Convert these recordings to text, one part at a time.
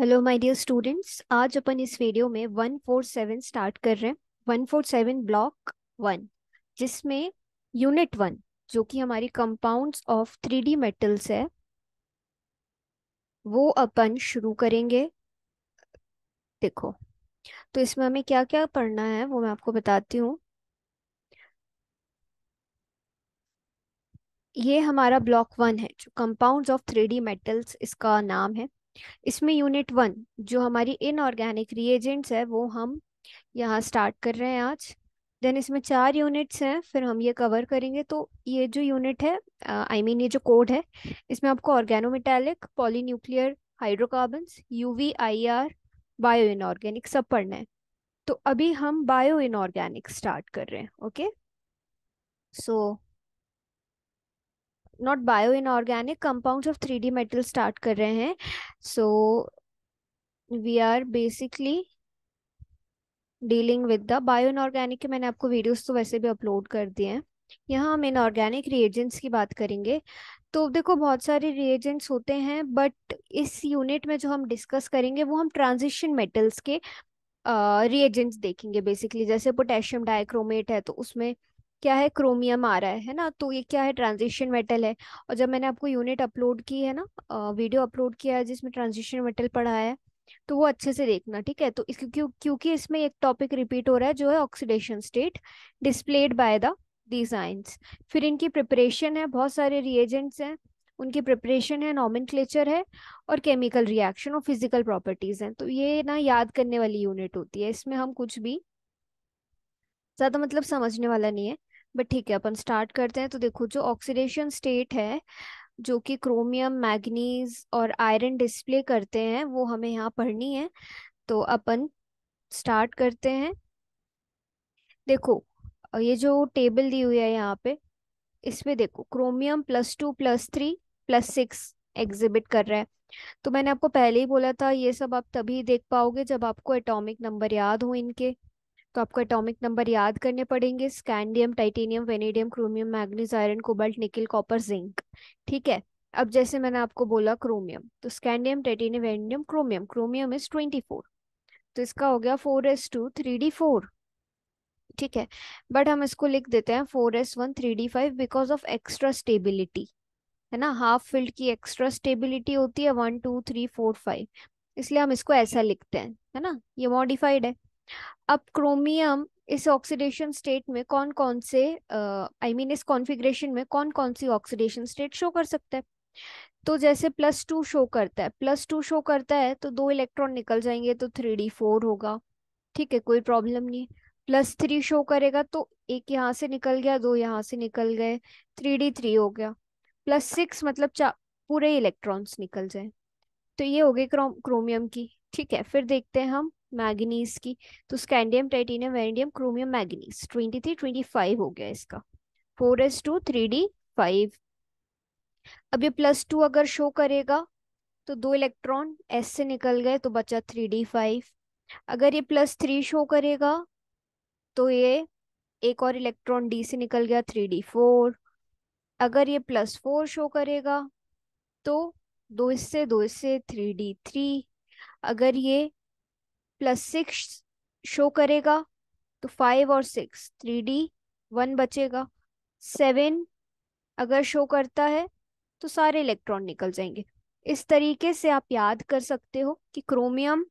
Hello my dear students आज अपन इस video में 147 स्टार्ट कर रहे हैं 147 ब्लॉक वन जिसमें यूनिट वन जो कि हमारी compounds of three D metals है वो अपन शुरू करेंगे देखो तो इसमें हमें क्या क्या पढ़ना है वो मैं आपको बताती हूँ ये हमारा ब्लॉक वन है जो compounds of three D metals इसका नाम है इसमें यूनिट वन जो हमारी इनऑर्गेनिक रिएजेंट्स है वो हम यहाँ स्टार्ट कर रहे हैं आज देन इसमें चार यूनिट्स हैं फिर हम ये कवर करेंगे तो ये जो यूनिट है I uh, I mean mean ये जो कोड है इसमें आपको organometallic U V I R bio inorganic सब पढ़ना है तो अभी हम बायो इनऑर्गेनिक स्टार्ट कर रहे हैं okay so not bio inorganic compounds of three D metal start कर रहे हैं so we are basically dealing with the bio inorganic के मैंने आपको वीडियोस तो वैसे भी अपलोड कर दिए हैं यहाँ हम इनऑर्गेनिक रिएजेंट्स की बात करेंगे तो देखो बहुत सारे रिएजेंट्स होते हैं बट इस यूनिट में जो हम डिस्कस करेंगे वो हम ट्रांजिशन मेटल्स के रिएजेंट्स uh, देखेंगे बेसिकली जैसे पोटेशियम डाइक्रोमेट है तो उसमें क्या है क्रोमियम आ रहा है है ना तो ये क्या है ट्रांजिशन मेटल है और जब मैंने आपको यूनिट अपलोड की है ना वीडियो अपलोड किया है जिसमें ट्रांजिशन मेटल पढ़ाया है तो वो अच्छे से देखना ठीक है तो इस क्यों क्योंकि इसमें एक टॉपिक रिपीट हो रहा है जो है oxidation state displayed by the designs फिर इनकी प्रिपरेशन है बहुत सारे रिएजेंट्स हैं उनकी प्रिपरेशन है नॉमिन है और केमिकल रिएक्शन और फिजिकल प्रॉपर्टीज हैं तो ये ना याद करने वाली यूनिट होती है इसमें हम कुछ भी ज़्यादा मतलब समझने वाला नहीं है बट ठीक है अपन स्टार्ट करते हैं तो देखो जो ऑक्सीडेशन स्टेट है जो कि क्रोमियम मैग्नीज और आयरन डिस्प्ले करते हैं वो हमें यहाँ पढ़नी है तो अपन स्टार्ट करते हैं देखो ये जो टेबल दी हुई है यहाँ पे इसमें देखो chromium plus two plus three plus six exhibit कर रहा है तो मैंने आपको पहले ही बोला था ये सब आप तभी देख पाओगे जब आपको एटॉमिक नंबर याद हो इनके तो आपको एटॉमिक नंबर याद करने पड़ेंगे scandium titanium vanadium chromium manganese iron cobalt nickel copper zinc ठीक है अब जैसे मैंने आपको बोला क्रोमियम तो scandium titanium vanadium chromium chromium is twenty four तो इसका हो गया four S two three D four ठीक है बट हम इसको लिख देते हैं four S one three D five because of extra stability है ना हाफ फील्ड की एक्स्ट्रा स्टेबिलिटी होती है one to three four five इसलिए हम इसको ऐसा लिखते हैं है ना ये मॉडिफाइड है अब क्रोमियम इस ऑक्सीडेशन स्टेट में कौन कौन से आई मीन I mean इस कॉन्फ़िगरेशन में कौन कौन सी ऑक्सीडेशन स्टेट शो कर सकता है तो जैसे प्लस टू शो करता है प्लस टू शो करता है तो दो इलेक्ट्रॉन निकल जाएंगे तो थ्री डी फोर होगा ठीक है कोई प्रॉब्लम नहीं प्लस थ्री शो करेगा तो एक यहाँ से निकल गया दो यहाँ से निकल गए थ्री डी थ्री हो गया प्लस सिक्स मतलब पूरे इलेक्ट्रॉन्स निकल जाए तो ये हो गई क्रोम क्रोमियम की ठीक है फिर देखते हैं हम मैगनीज की तो scandium titanium vanadium chromium manganese twenty three twenty five हो गया इसका four S two three D five अब ये प्लस टू अगर शो करेगा तो दो इलेक्ट्रॉन एस से निकल गए तो बचा थ्री डी फाइव अगर ये प्लस थ्री शो करेगा तो ये एक और इलेक्ट्रॉन डी से निकल गया थ्री डी फोर अगर ये प्लस फोर शो करेगा तो दो इससे दो इससे थ्री डी थ्री अगर ये प्लस सिक्स शो करेगा तो फाइव और सिक्स थ्री डी वन बचेगा सेवन अगर शो करता है तो सारे इलेक्ट्रॉन निकल जाएंगे इस तरीके से आप याद कर सकते हो कि chromium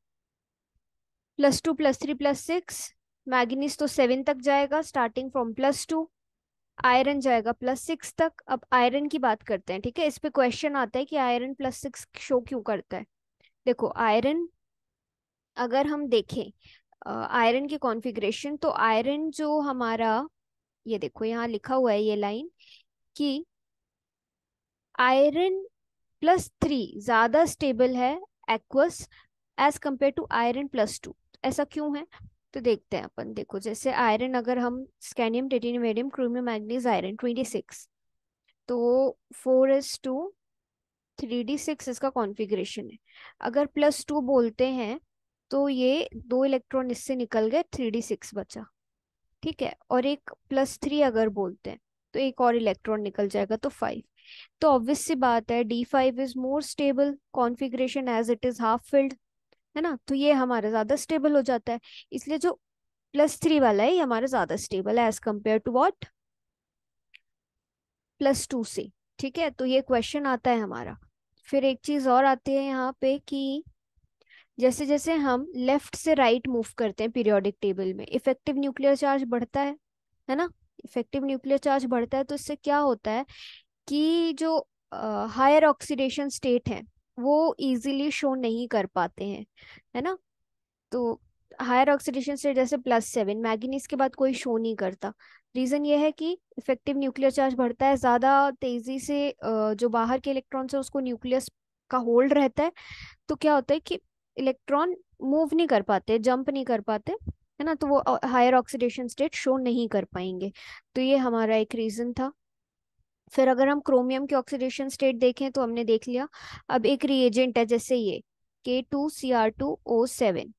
plus two plus three plus six manganese तो सेवन तक जाएगा starting from plus two iron जाएगा प्लस सिक्स तक अब आयरन की बात करते हैं ठीक है इस पे क्वेश्चन आता है कि आयरन प्लस सिक्स शो क्यों करता है देखो आयरन अगर हम देखें आयरन के कॉन्फ़िगरेशन तो आयरन जो हमारा ये देखो यहाँ लिखा हुआ है ये लाइन कि आयरन प्लस थ्री ज़्यादा स्टेबल है aqueous as compare to iron plus two ऐसा क्यों है तो देखते हैं अपन देखो जैसे आयरन अगर हम scandium titanium vanadium chromium manganese iron twenty six तो four S two three D six इसका कॉन्फ़िगरेशन है अगर प्लस टू बोलते हैं तो ये दो इलेक्ट्रॉन इससे निकल गए थ्री डी सिक्स बचा ठीक है और एक प्लस थ्री अगर बोलते हैं तो एक और इलेक्ट्रॉन निकल जाएगा तो फाइव तो ऑब्वियस सी बात है D five is more stable configuration as it is half filled है ना तो ये हमारा ज्यादा स्टेबल हो जाता है इसलिए जो प्लस थ्री वाला है ये हमारा ज्यादा स्टेबल है as compare to what plus two से ठीक है तो ये क्वेश्चन आता है हमारा फिर एक चीज और आती है यहाँ पे कि जैसे जैसे हम लेफ्ट से राइट right मूव करते हैं पीरियोडिक टेबल में इफेक्टिव न्यूक्लियर चार्ज बढ़ता है है ना इफेक्टिव न्यूक्लियर चार्ज बढ़ता है तो इससे क्या होता है कि जो हायर ऑक्सीडेशन स्टेट है वो इजीली शो नहीं कर पाते हैं है ना तो हायर ऑक्सीडेशन स्टेट जैसे प्लस सेवन मैगनीस के बाद कोई शो नहीं करता रीज़न ये है कि इफेक्टिव न्यूक्लियर चार्ज बढ़ता है ज़्यादा तेज़ी से जो बाहर के इलेक्ट्रॉन्स है उसको न्यूक्लियस का होल्ड रहता है तो क्या होता है कि इलेक्ट्रॉन मूव नहीं कर पाते जंप नहीं कर पाते है ना तो वो हायर ऑक्सीडेशन स्टेट शो नहीं कर पाएंगे तो ये हमारा एक रीजन था फिर अगर हम क्रोमियम की ऑक्सीडेशन स्टेट देखें तो हमने देख लिया अब एक रिएजेंट है जैसे ये K two C R two O seven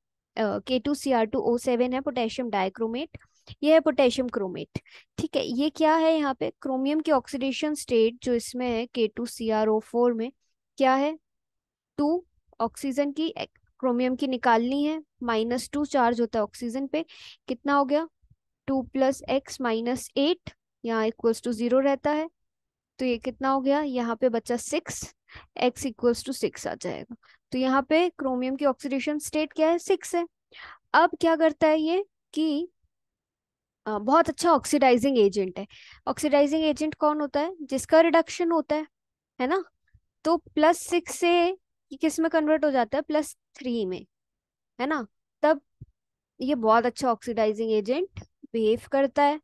K two C R two O seven है पोटेशियम डाइक्रोमेट ये है पोटेशियम क्रोमेट ठीक है ये क्या है यहाँ पे क्रोमियम की ऑक्सीडेशन स्टेट जो इसमें है K two C R O four में क्या है टू ऑक्सीजन की क्रोमियम की निकालनी है माइनस टू चार्ज होता है ऑक्सीजन पे कितना हो गया two plus X minus eight यहाँ इक्वल्स टू जीरो रहता है तो ये कितना हो गया यहाँ पे बच्चा six X equals to six आ जाएगा तो यहाँ पे क्रोमियम की ऑक्सीडेशन स्टेट क्या है सिक्स है अब क्या करता है ये कि बहुत अच्छा ऑक्सीडाइजिंग एजेंट है ऑक्सीडाइजिंग एजेंट कौन होता है जिसका रिडक्शन होता है है ना तो प्लस सिक्स से किस में कन्वर्ट हो जाता है प्लस थ्री में है ना तब ये बहुत अच्छा ऑक्सीडाइजिंग एजेंट बिहेव करता है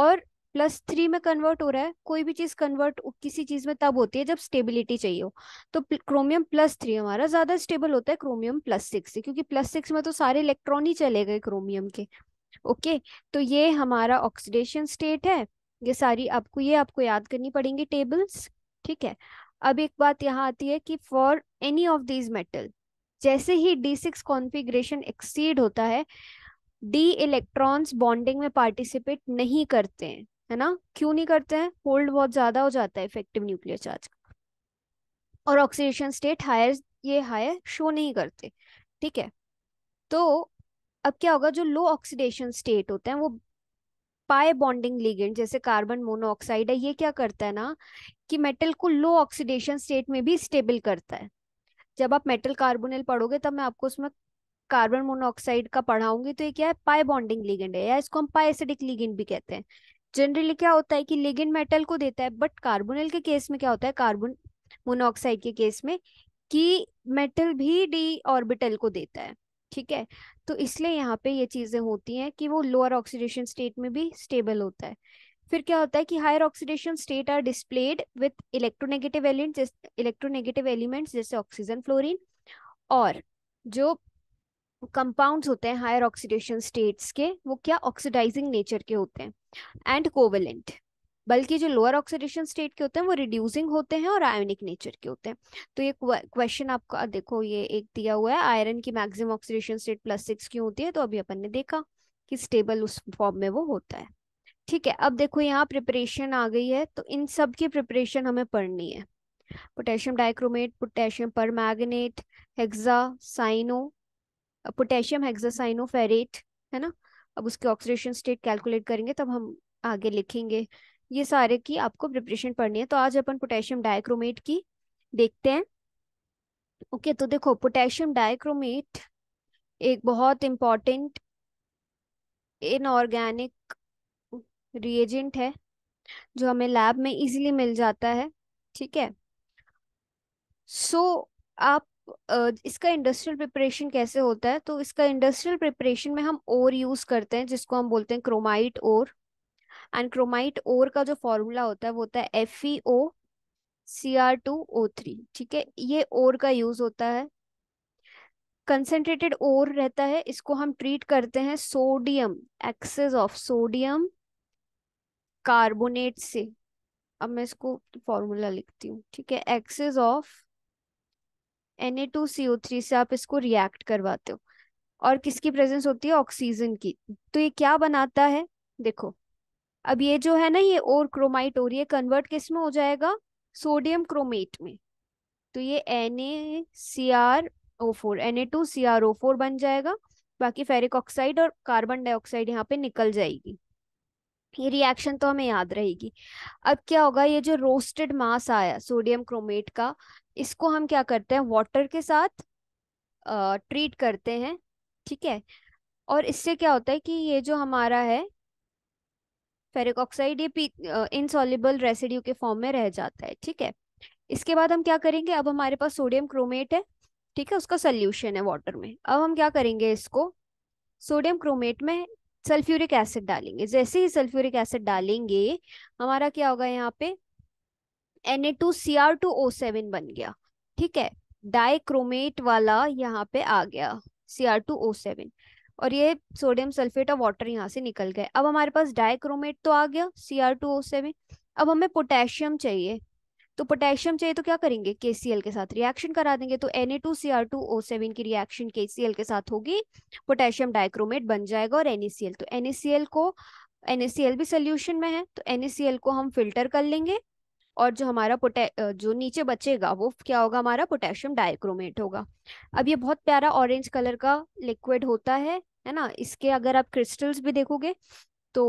और प्लस थ्री में कन्वर्ट हो रहा है कोई भी चीज कन्वर्ट किसी चीज में तब होती है जब स्टेबिलिटी चाहिए हो तो क्रोमियम प्लस थ्री हमारा ज्यादा स्टेबल होता है क्रोमियम प्लस सिक्स से क्योंकि प्लस सिक्स में तो सारे इलेक्ट्रॉन ही चले गए क्रोमियम के ओके तो ये हमारा ऑक्सीडेशन स्टेट है ये सारी आपको ये आपको याद करनी पड़ेंगी टेबल्स ठीक है अब एक बात यहाँ आती है कि for any of these metal जैसे ही डी सिक्स कॉन्फिग्रेशन एक्सीड होता है डी इलेक्ट्रॉन्स बॉन्डिंग में पार्टिसिपेट नहीं करते हैं है ना क्यों नहीं करते हैं होल्ड बहुत ज्यादा हो जाता है इफेक्टिव न्यूक्लियर चार्ज का और ऑक्सीडेशन स्टेट हायर ये हायर शो नहीं करते ठीक है तो अब क्या होगा जो लो ऑक्सीडेशन स्टेट होते हैं वो पाए बॉन्डिंग लिगेंड जैसे कार्बन मोनोऑक्साइड है ये क्या करता है ना कि मेटल को लो ऑक्सीडेशन स्टेट में भी स्टेबल करता है जब आप मेटल कार्बोनिल पढ़ोगे तब मैं आपको उसमें कार्बन मोनोऑक्साइड का पढ़ाऊंगी तो ये क्या है पाई बॉन्डिंग लिगेंड है या इसको हम पाएसिडिक लिगेंड भी कहते हैं जनरली क्या होता है कि लिगेंड मेटल को देता है बट कार्बोनिल के केस में क्या होता है कार्बन मोनोऑक्साइड के केस में कि मेटल भी डी ऑर्बिटल को देता है ठीक है तो इसलिए यहाँ पे ये चीजें होती हैं कि वो लोअर ऑक्सीडेशन स्टेट में भी स्टेबल होता है फिर क्या होता है कि higher oxidation state are displayed with electronegative element electronegative elements जैसे ऑक्सीजन फ्लोरिन और जो कंपाउंड्स होते हैं हायर ऑक्सीडेशन स्टेट्स के वो क्या ऑक्सीडाइजिंग नेचर के होते हैं एंड कोवेलेंट बल्कि जो लोअर ऑक्सीडेशन स्टेट के होते हैं वो रिड्यूसिंग होते हैं और आयोनिक नेचर के होते हैं तो ये क्वेश्चन आपका देखो ये एक दिया हुआ है आयरन की maximum oxidation state plus six क्यों होती है तो अभी अपन ने देखा कि स्टेबल उस फॉर्म में वो होता है ठीक है अब देखो यहाँ प्रिपरेशन आ गई है तो इन सब की प्रिपरेशन हमें पढ़नी है potassium dichromate potassium permanganate hexacyano potassium hexacyanoferrate है ना अब उसके ऑक्सीडेशन स्टेट कैलकुलेट करेंगे तब हम आगे लिखेंगे ये सारे की आपको प्रिपरेशन पढ़नी है तो आज अपन पोटेशियम डाइक्रोमेट की देखते हैं ओके तो देखो पोटेशियम डाइक्रोमेट एक बहुत इम्पॉर्टेंट इनऑर्गेनिक रिएजेंट है जो हमें लैब में इजीली मिल जाता है ठीक है सो so, आप इसका इंडस्ट्रियल प्रिपरेशन कैसे होता है तो इसका इंडस्ट्रियल प्रिपरेशन में हम ओर यूज करते हैं जिसको हम बोलते हैं chromite ore and chromite ore का जो फॉर्मूला होता है वो होता है F E O C R two O three ठीक है ये ओर का यूज होता है कंसेंट्रेटेड ओर रहता है इसको हम ट्रीट करते हैं sodium excess of sodium carbonate से अब मैं इसको फॉर्मूला लिखती हूँ ठीक है excess of N A two three से आप इसको रिएक्ट करवाते हो और किसकी प्रेजेंस होती है ऑक्सीजन की तो ये क्या बनाता है देखो अब ये जो है ना ये और क्रोमाइट और ये कन्वर्ट किस में हो जाएगा सोडियम क्रोमेट में तो ये N N A A C C R R O four two O four बन जाएगा बाकी फेरिक ऑक्साइड और कार्बन डाइऑक्साइड यहाँ पे निकल जाएगी ये रिएक्शन तो हमें याद रहेगी अब क्या होगा ये जो रोस्टेड मास आया सोडियम क्रोमेट का इसको हम क्या करते हैं वाटर के साथ आ, ट्रीट करते हैं ठीक है और इससे क्या होता है कि ये जो हमारा है फेरिक ऑक्साइड ये इनसॉल्युबल रेसिड्यू के फॉर्म में रह जाता है ठीक है इसके बाद हम क्या करेंगे अब हमारे पास सोडियम क्रोमेट है ठीक है उसका सोल्यूशन है वाटर में अब हम क्या करेंगे इसको सोडियम क्रोमेट में सल्फ्यूरिक एसिड डालेंगे जैसे ही सल्फ्यूरिक एसिड डालेंगे हमारा क्या होगा यहाँ पे सेवन बन गया ठीक है डाइक्रोमेट वाला यहाँ पे आ गया टू ओ सेवन और ये सोडियम सल्फेट और वाटर यहाँ से निकल गए अब हमारे पास डाइक्रोमेट तो आ गया C R two O seven अब हमें पोटेशियम चाहिए तो पोटेशियम चाहिए तो क्या करेंगे केसीएल के साथ रिएक्शन करा देंगे तो सेवन की रिएक्शन केसीएल के साथ होगी पोटेशियम डाइक्रोमेट बन जाएगा और एनएसीएल तो NaCl को NaCl भी सोल्यूशन में है तो NaCl को हम फिल्टर कर लेंगे और जो हमारा पोटे जो नीचे बचेगा वो क्या होगा हमारा पोटेशियम डाइक्रोमेट होगा अब ये बहुत प्यारा ऑरेंज कलर का लिक्विड होता है है ना इसके अगर आप क्रिस्टल्स भी देखोगे तो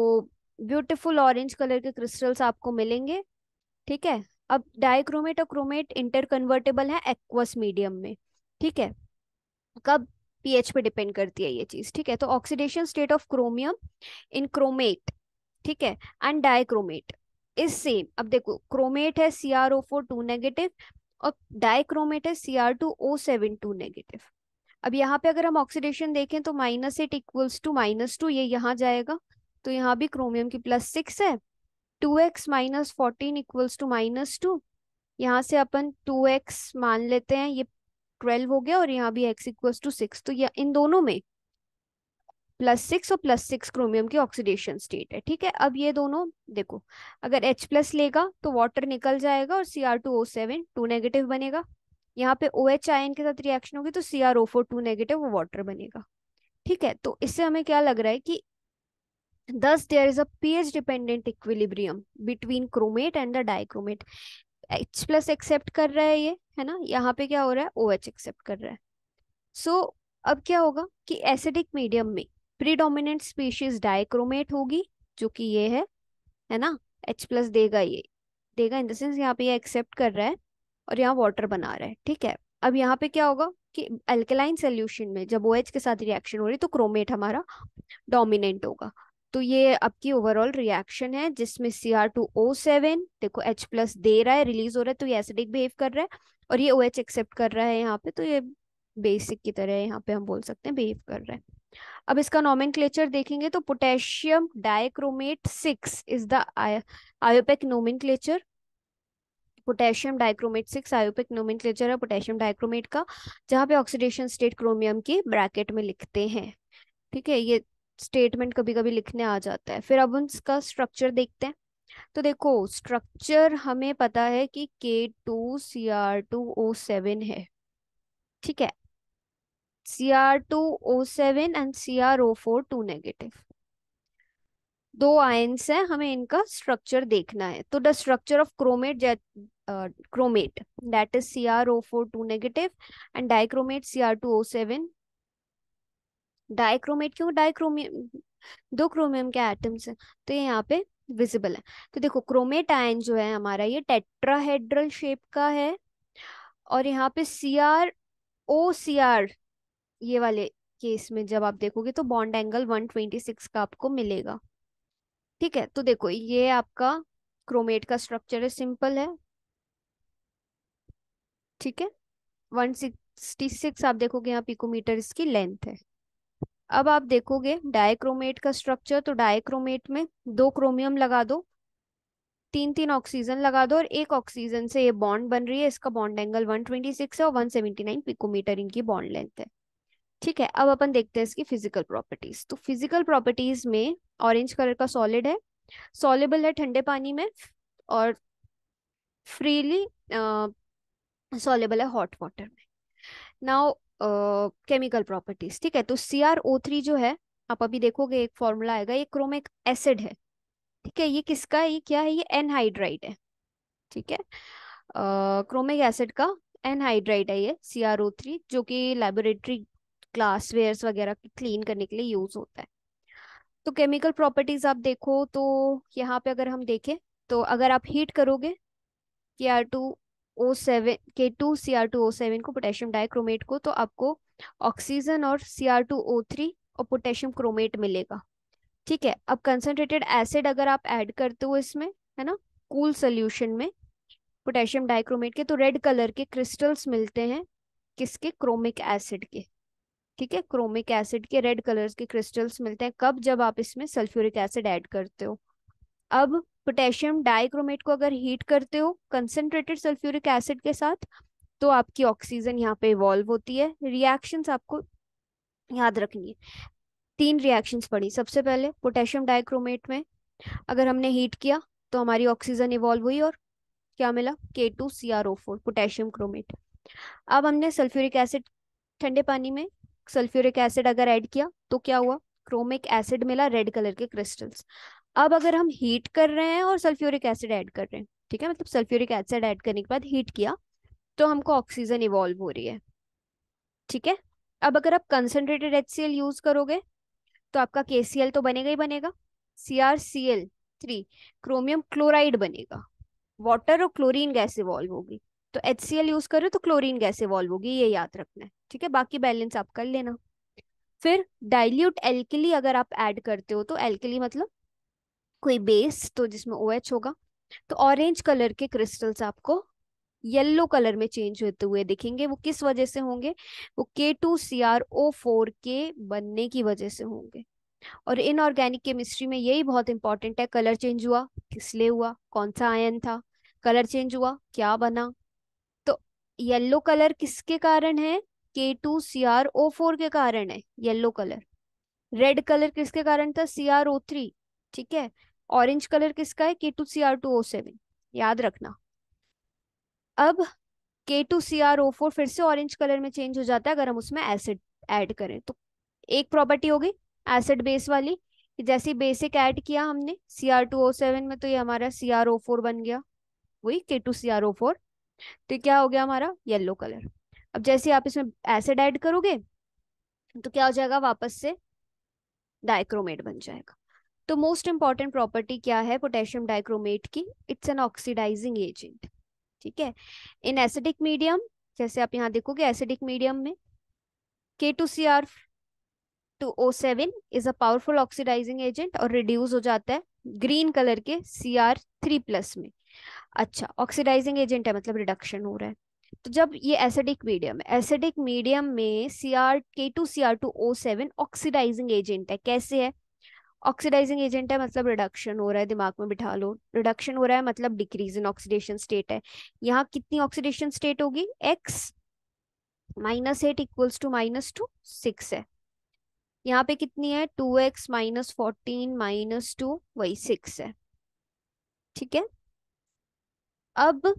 ब्यूटीफुल ऑरेंज कलर के क्रिस्टल्स आपको मिलेंगे ठीक है अब डायक्रोमेट और क्रोमेट इंटरकन्वर्टेबल है एक्वस मीडियम में ठीक है कब पीएच पे डिपेंड करती है ये चीज ठीक है तो oxidation state of chromium in chromate ठीक है एंड डायक्रोमेट इज सेम अब देखो क्रोमेट है C R O four two negative और डायक्रोमेट है C R two O seven two negative अब यहाँ पे अगर हम ऑक्सीडेशन देखें तो minus eight equals to minus two ये यहाँ जाएगा तो यहाँ भी क्रोमियम की प्लस सिक्स है two X minus fourteen equals to minus two यहाँ से अपन टू एक्स मान लेते हैं ये ट्वेल्व हो गया और यहाँ भी एक्स इक्वल्स टू सिक्स तो ये इन दोनों में प्लस सिक्स और प्लस सिक्स क्रोमियम की ऑक्सीडेशन स्टेट है ठीक है अब ये दोनों देखो अगर H प्लस लेगा तो वाटर निकल जाएगा और C R two O seven two negative बनेगा यहाँ पे ओ एच आयन के साथ रिएक्शन होगी तो C R O four two negative वो वाटर बनेगा ठीक है तो इससे हमें क्या लग रहा है कि Thus, there is a pH dependent equilibrium between chromate and the dichromate. H plus accept कर रहा है ये है ना यहाँ पे क्या हो रहा है ओ एच एक्सेप्ट कर रहा है सो so, अब क्या होगा कि एसिडिक मीडियम में प्रीडोमिनेंट स्पीशीज डायक्रोमेट होगी जो कि ये है है ना एच प्लस देगा ये देगा इन द सेंस यहाँ पे ये एक्सेप्ट कर रहा है और यहाँ वाटर बना रहा है ठीक है अब यहाँ पे क्या होगा कि अल्कलाइन सोल्यूशन में जब ओ OH के साथ रिएक्शन हो रही है तो क्रोमेट हमारा डोमिनेंट होगा तो ये आपकी ओवरऑल रिएक्शन है जिसमें C R two O seven देखो एच प्लस दे रहा है रिलीज हो रहा है तो ये एसिडिक बिहेव कर रहा है और ये ओ एच एक्सेप्ट कर रहा है यहाँ पे तो ये बेसिक की तरह यहाँ पे हम बोल सकते हैं बिहेव कर रहा है अब इसका नॉमिन देखेंगे तो potassium dichromate six is the IUPAC नोमिन पोटेशियम डाइक्रोमेट सिक्स आयोपिक नोमिन है पोटेशियम डाइक्रोमेट का जहाँ पे ऑक्सीडेशन स्टेट क्रोमियम के ब्रैकेट में लिखते हैं ठीक है ये स्टेटमेंट कभी कभी लिखने आ जाता है फिर अब उसका स्ट्रक्चर देखते हैं तो देखो स्ट्रक्चर हमें पता है कि K two C R two O seven है ठीक है C R two O seven and C R O four two negative दो आयंस हैं हमें इनका स्ट्रक्चर देखना है तो the structure of chromate chromate that is C R O four two negative and dichromate C R two O seven dichromate क्यों dichromium दो chromium के एटम्स हैं तो ये यहाँ पे विजिबल है तो देखो क्रोमेट आयन जो है हमारा ये टेट्राहेड्रल शेप का है और यहाँ पे सी आर ओ सी आर ये वाले केस में जब आप देखोगे तो बॉन्ड एंगल 126 का आपको मिलेगा ठीक है तो देखो ये आपका क्रोमेट का स्ट्रक्चर है सिंपल है ठीक है 166 आप देखोगे यहाँ पिकोमीटर इसकी लेंथ है अब आप देखोगे डायक्रोमेट का स्ट्रक्चर तो डायक्रोमेट में दो क्रोमियम लगा दो तीन तीन ऑक्सीजन लगा दो और एक ऑक्सीजन से ये बॉन्ड बन रही है इसका बॉन्ड एंगल 126 है और 179 पिकोमीटर इनकी बॉन्ड लेंथ है ठीक है अब अपन देखते हैं इसकी फिजिकल प्रॉपर्टीज तो फिजिकल प्रॉपर्टीज में ऑरेंज कलर का सॉलिड है सॉलेबल है ठंडे पानी में और फ्रीली सॉलेबल है हॉट वाटर में नाउ केमिकल प्रॉपर्टीज ठीक है तो सी आर ओ थ्री जो है आप अभी देखोगे एक फॉर्मूला आएगा ये क्रोमिक एसिड है ठीक है ये किसका है ये क्या है ये एनहाइड्राइड है ठीक है क्रोमिक uh, एसिड का एनहाइड्राइड है ये सी आर ओ थ्री जो कि लेबोरेटरी ग्लासवेयर्स वगैरह क्लीन करने के लिए यूज होता है तो केमिकल प्रॉपर्टीज आप देखो तो यहाँ पे अगर हम देखें तो अगर आप हीट करोगे K R two O seven K two C R two O seven को पोटेशियम डाइक्रोमेट को तो आपको ऑक्सीजन और C R two O three और पोटेशियम क्रोमेट मिलेगा ठीक है अब कंसनट्रेटेड एसिड अगर आप ऐड करते हो इसमें है ना कूल सोल्यूशन में पोटेशियम डाइक्रोमेट के तो रेड कलर के क्रिस्टल्स मिलते हैं किसके क्रोमिक एसिड के ठीक है क्रोमिक एसिड के रेड कलर्स के क्रिस्टल्स मिलते हैं कब जब आप इसमें सल्फ्यूरिक एसिड ऐड करते हो अब पोटेशियम डाइक्रोमेट को अगर हीट करते हो कंसेंट्रेटेड सल्फ्यूरिक एसिड के साथ तो आपकी ऑक्सीजन यहाँ पे इवॉल्व होती है रिएक्शंस आपको याद रखनी है तीन रिएक्शंस पड़ी सबसे पहले पोटेशियम डाइक्रोमेट में अगर हमने हीट किया तो हमारी ऑक्सीजन इवॉल्व हुई और क्या मिला K two C R O four potassium chromate अब हमने सल्फ्यूरिक एसिड ठंडे पानी में सल्फ्यूरिक एसिड अगर ऐड किया तो क्या हुआ क्रोमिक एसिड मिला रेड कलर के क्रिस्टल्स अब अगर हम हीट कर रहे हैं और सल्फ्यूरिक एसिड ऐड कर रहे हैं ठीक है मतलब सल्फ्यूरिक एसिड ऐड करने के बाद हीट किया तो हमको ऑक्सीजन इवॉल्व हो रही है ठीक है अब अगर आप कंसनट्रेटेड एच यूज करोगे तो आपका के तो बनेगा ही बनेगा C R C L three chromium chloride बनेगा वाटर और क्लोरीन गैस इवॉल्व होगी तो एच यूज करो तो क्लोरीन गैस इवॉल्व होगी ये याद रखना है ठीक है बाकी बैलेंस आप कर लेना फिर डाइल्यूट एल्किली अगर आप ऐड करते हो तो एल्किली मतलब कोई बेस तो जिसमें ओ OH होगा तो ऑरेंज कलर के क्रिस्टल्स आपको येलो कलर में चेंज होते हुए दिखेंगे वो किस वजह से होंगे वो K two C R O four के बनने की वजह से होंगे और इनऑर्गेनिक केमिस्ट्री में यही बहुत इंपॉर्टेंट है कलर चेंज हुआ किस लिए हुआ कौन सा आयन था कलर चेंज हुआ क्या बना तो येलो कलर किसके कारण है K two C R O four के कारण है येलो कलर रेड कलर किसके कारण था सी आर ओ थ्री ठीक है ऑरेंज कलर किसका है K two C R two O seven याद रखना अब K two C R O four फिर से ऑरेंज कलर में चेंज हो जाता है अगर हम उसमें एसिड ऐड करें तो एक प्रॉपर्टी हो गई एसिड बेस वाली जैसे बेसिक ऐड किया हमने C R two O seven में तो ये हमारा सी आर ओ फोर बन गया वही K two C R O four तो क्या हो गया हमारा येलो कलर अब जैसे आप इसमें एसिड ऐड करोगे तो क्या हो जाएगा वापस से डायक्रोमेट बन जाएगा तो मोस्ट इंपॉर्टेंट प्रॉपर्टी क्या है पोटेशियम डाइक्रोमेट की इट्स एन ऑक्सीडाइजिंग एजेंट ठीक है इन एसिडिक मीडियम जैसे आप यहाँ देखोगे एसिडिक मीडियम में K two C R two O seven is a powerful oxidising agent और रिड्यूस हो जाता है ग्रीन कलर के सी आर थ्री प्लस में अच्छा ऑक्सीडाइजिंग एजेंट है मतलब रिडक्शन हो रहा है तो जब ये एसिडिक मीडियम है एसिडिक मीडियम में C R K two C R two O seven oxidising agent है कैसे है ऑक्सीडाइजिंग एजेंट है मतलब रिडक्शन हो रहा है दिमाग में बिठा लो रिडक्शन हो रहा है मतलब डिक्रीज इन ऑक्सीडेशन स्टेट है यहाँ कितनी ऑक्सीडेशन स्टेट होगी X minus eight equals to minus two six है यहाँ पे कितनी है two X minus fourteen minus two वही सिक्स है ठीक है अब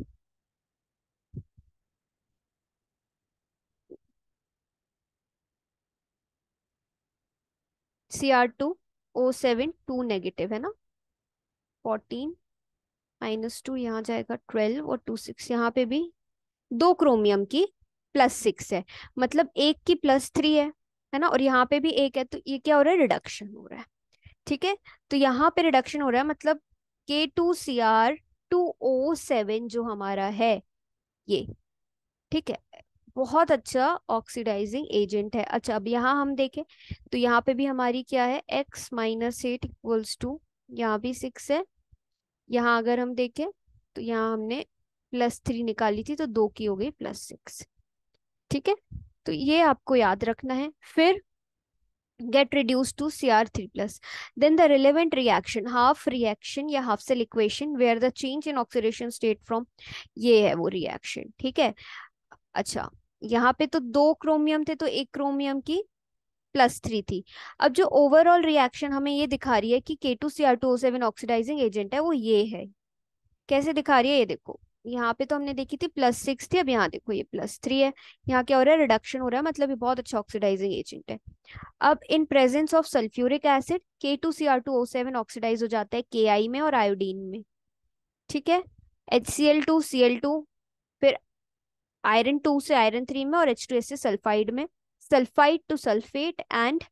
C R two O seven two negative है ना फोर्टीन माइनस टू यहाँ जाएगा ट्वेल्व और टू सिक्स यहाँ पे भी दो क्रोमियम की प्लस सिक्स है मतलब एक की प्लस थ्री है है ना और यहाँ पे भी एक है तो ये क्या हो रहा है रिडक्शन हो रहा है ठीक है तो यहाँ पे रिडक्शन हो रहा है मतलब K two C R two O seven जो हमारा है ये ठीक है बहुत अच्छा ऑक्सीडाइजिंग एजेंट है अच्छा अब यहाँ हम देखें तो यहाँ पे भी हमारी क्या है X minus eight equals to यहाँ भी सिक्स है यहाँ अगर हम देखें तो यहाँ हमने प्लस थ्री निकाली थी तो दो की हो गई प्लस सिक्स ठीक है तो ये आपको याद रखना है फिर get reduced to cr3 plus then the relevant reaction half reaction या half cell equation where the change in oxidation state from ये है वो reaction ठीक है अच्छा यहाँ पे तो दो क्रोमियम थे तो एक क्रोमियम की प्लस थ्री थी अब जो ओवरऑल रिएक्शन हमें ये दिखा रही है कि K two C R two seven oxidising agent है वो ये है कैसे दिखा रही है ये देखो यहाँ पे तो हमने देखी थी प्लस सिक्स थी अब यहाँ देखो ये प्लस थ्री है यहाँ क्या हो रहा है रिडक्शन हो रहा है मतलब ये बहुत अच्छा ऑक्सीडाइजिंग एजेंट है अब in presence of sulphuric acid K two C R two O seven oxidise हो जाता है के आई में और आयोडीन में ठीक है H C L two C L two फिर आयरन टू से आयरन थ्री में और एच टू एस से सल्फाइड में sulphide to sulphate and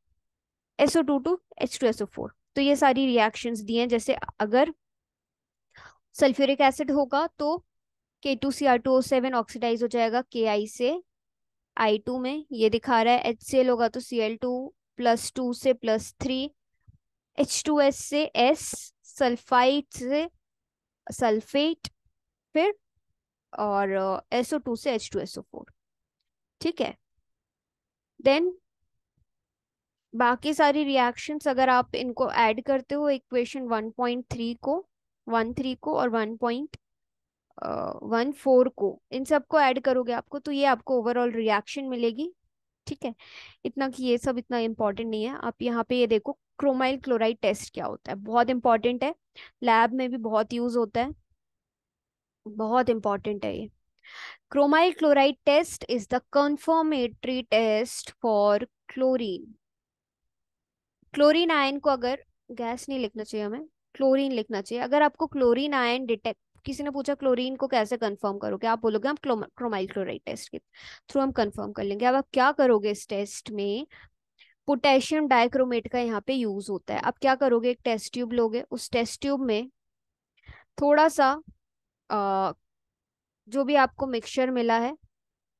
SO two to H two SO four तो ये सारी रिएक्शन दी हैं जैसे अगर सल्फ्यूरिक एसिड होगा तो K two C R two O seven oxidise हो जाएगा के आई से आई टू में ये दिखा रहा है एच सी एल होगा तो C L two plus two से plus three H two S से एस सल्फाइड से सल्फेट फिर और एसओ टू से एच टू एसओ फोर ठीक है देन बाकी सारी रिएक्शंस अगर आप इनको ऐड करते हो इक्वेशन थ्री को थ्री को और फोर को इन सबको ऐड करोगे आपको तो ये आपको ओवरऑल रिएक्शन मिलेगी ठीक है इतना कि ये सब इतना इम्पॉर्टेंट नहीं है आप यहाँ पे ये देखो क्रोमाइल क्लोराइड टेस्ट क्या होता है बहुत इंपॉर्टेंट है लैब में भी बहुत यूज होता है बहुत इंपॉर्टेंट है ये chromyl chloride test is the confirmatory test for chlorine chlorine ion को अगर गैस नहीं लिखना चाहिए हमें क्लोरीन लिखना चाहिए अगर आपको क्लोरीन आयन डिटेक्ट किसी ने पूछा क्लोरीन को कैसे कंफर्म करोगे आप बोलोगे हम क्रोमाइल क्लोराइड टेस्ट के थ्रू हम कंफर्म कर लेंगे अब आप क्या करोगे इस टेस्ट में पोटेशियम डाइक्रोमेट का यहाँ पे यूज होता है अब क्या करोगे एक टेस्ट ट्यूब लोगे उस टेस्ट ट्यूब में थोड़ा सा जो भी आपको मिक्सचर मिला है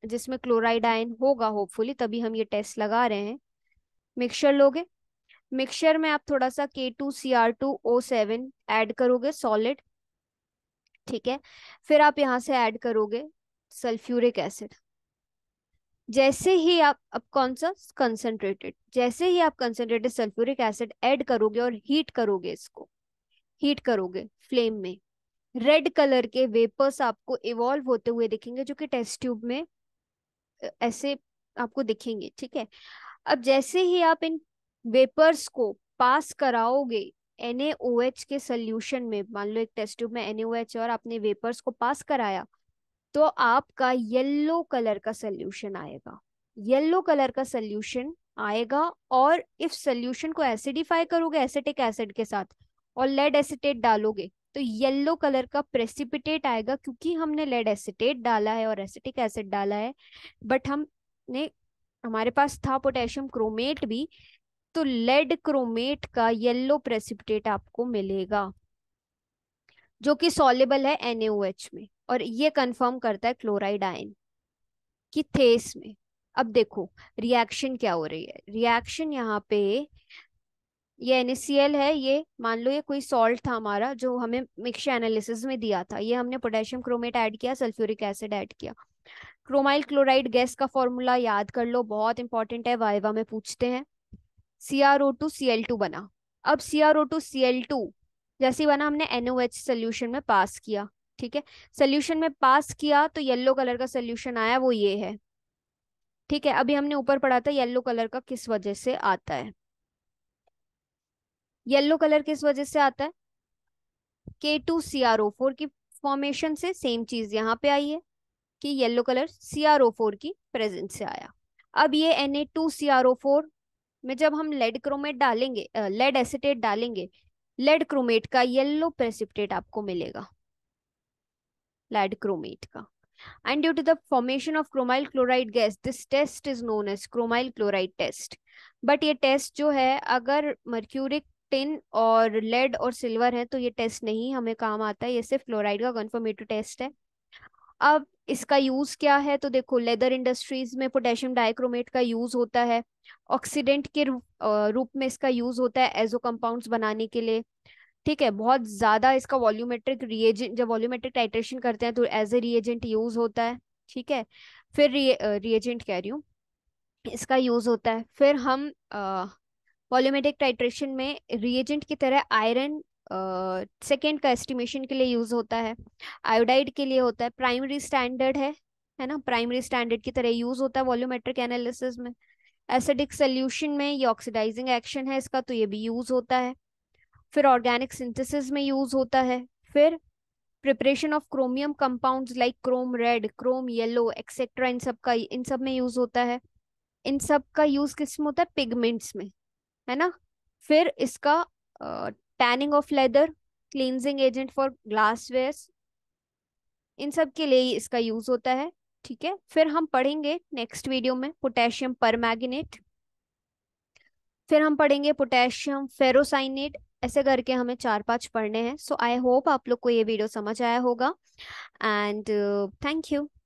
जिसमें क्लोराइड आयन होगा होपफुली तभी हम ये टेस्ट लगा रहे हैं मिक्सचर लोगे मिक्सचर में आप थोड़ा सा K two C R two O seven add करोगे सॉलिड ठीक है फिर आप यहाँ से ऐड करोगे सल्फ्यूरिक एसिड जैसे ही आप अब कौन सा कंसनट्रेटेड जैसे ही आप कंसनट्रेटेड सल्फ्यूरिक एसिड ऐड करोगे और हीट करोगे इसको हीट करोगे फ्लेम में रेड कलर के वेपर्स आपको इवॉल्व होते हुए दिखेंगे जो कि टेस्ट ट्यूब में ऐसे आपको दिखेंगे ठीक है अब जैसे ही आप इन वेपर्स को पास कराओगे NaOH के सोल्यूशन में मान लो एक टेस्ट ट्यूब में NaOH और आपने वेपर्स को पास कराया तो आपका येलो कलर का सोल्यूशन आएगा येलो कलर का सोल्यूशन आएगा और इफ सोल्यूशन को एसिडिफाई करोगे एसिटिक एसिड के साथ और लेड एसिटेट डालोगे तो येलो कलर का प्रेसिपिटेट आएगा क्योंकि हमने लेड एसिटेट डाला है और एसिटिक एसिड डाला है बट हमने हमारे पास था पोटेशियम क्रोमेट भी तो लेड क्रोमेट का येलो प्रेसिपिटेट आपको मिलेगा जो कि सॉलेबल है NaOH में और ये कंफर्म करता है क्लोराइड आयन की थेस में अब देखो रिएक्शन क्या हो रही है रिएक्शन यहाँ पे ये एनएसीएल है ये मान लो ये कोई सॉल्ट था हमारा जो हमें मिक्सर एनालिसिस में दिया था ये हमने पोटेशियम क्रोमेट ऐड किया सल्फ्यूरिक एसिड ऐड किया क्रोमाइल क्लोराइड गैस का फॉर्मूला याद कर लो बहुत इंपॉर्टेंट है वाइवा में पूछते हैं C R O two C L two बना अब C R O two C L two जैसे बना हमने एच सोल्यूशन में पास किया ठीक है सोल्यूशन में पास किया तो येलो कलर का सोल्यूशन आया वो ये है ठीक है अभी हमने ऊपर पढ़ा था येलो कलर का किस वजह से आता है येलो कलर किस वजह से आता है K two C R O four की फॉर्मेशन से सेम चीज यहाँ पे आई है कि yellow colour C R O four की प्रेजेंस से आया अब ये N A two C R O four में जब हम लेड क्रोमेट डालेंगे लेड एसिटेट डालेंगे लेड क्रोमेट का येलो प्रेसिपिटेट आपको मिलेगा लेड क्रोमेट का and due to the formation of chromyl chloride gas this test is known as chromyl chloride test but ये टेस्ट जो है अगर मर्क्यूरिक टिन और लेड और सिल्वर है तो ये टेस्ट नहीं हमें काम आता है ये सिर्फ फ्लोराइड का कन्फर्मेटिव टेस्ट है अब इसका यूज़ क्या है तो देखो लेदर इंडस्ट्रीज में पोटेशियम डाइक्रोमेट का यूज़ होता है ऑक्सीडेंट के रूप में इसका यूज़ होता है एजो कंपाउंड्स बनाने के लिए ठीक है बहुत ज़्यादा इसका वॉल्यूमेट्रिक रिएजेंट जब वॉल्यूमेट्रिक टाइट्रेशन करते हैं तो एज ए रिएजेंट यूज़ होता है ठीक है फिर रिएजेंट कह रही हूँ इसका यूज़ होता है फिर हम आ, वॉल्यूमेटिक टाइट्रेशन में रिएजेंट की तरह आयरन सेकेंड का एस्टिमेशन के लिए यूज होता है आयोडाइड के लिए होता है प्राइमरी स्टैंडर्ड है है ना प्राइमरी स्टैंडर्ड की तरह यूज होता है वॉल्यूमेट्रिक एनालिसिस में एसिडिक सोल्यूशन में ये ऑक्सीडाइजिंग एक्शन है इसका तो ये भी यूज होता है फिर ऑर्गेनिक सिंथेसिस में यूज होता है फिर preparation of chromium compounds like chrome red chrome yellow etcetera इन सब का इन सब में यूज होता है इन सब का यूज किस में होता है पिगमेंट्स में है ना फिर इसका tanning of leather cleansing agent for wares इन सब के लिए इसका यूज होता है ठीक है फिर हम पढ़ेंगे नेक्स्ट वीडियो में पोटेशियम पर फिर हम पढ़ेंगे पोटेशियम फेरोसाइनेट ऐसे करके हमें चार पांच पढ़ने हैं सो आई होप आप लोग को ये वीडियो समझ आया होगा एंड थैंक यू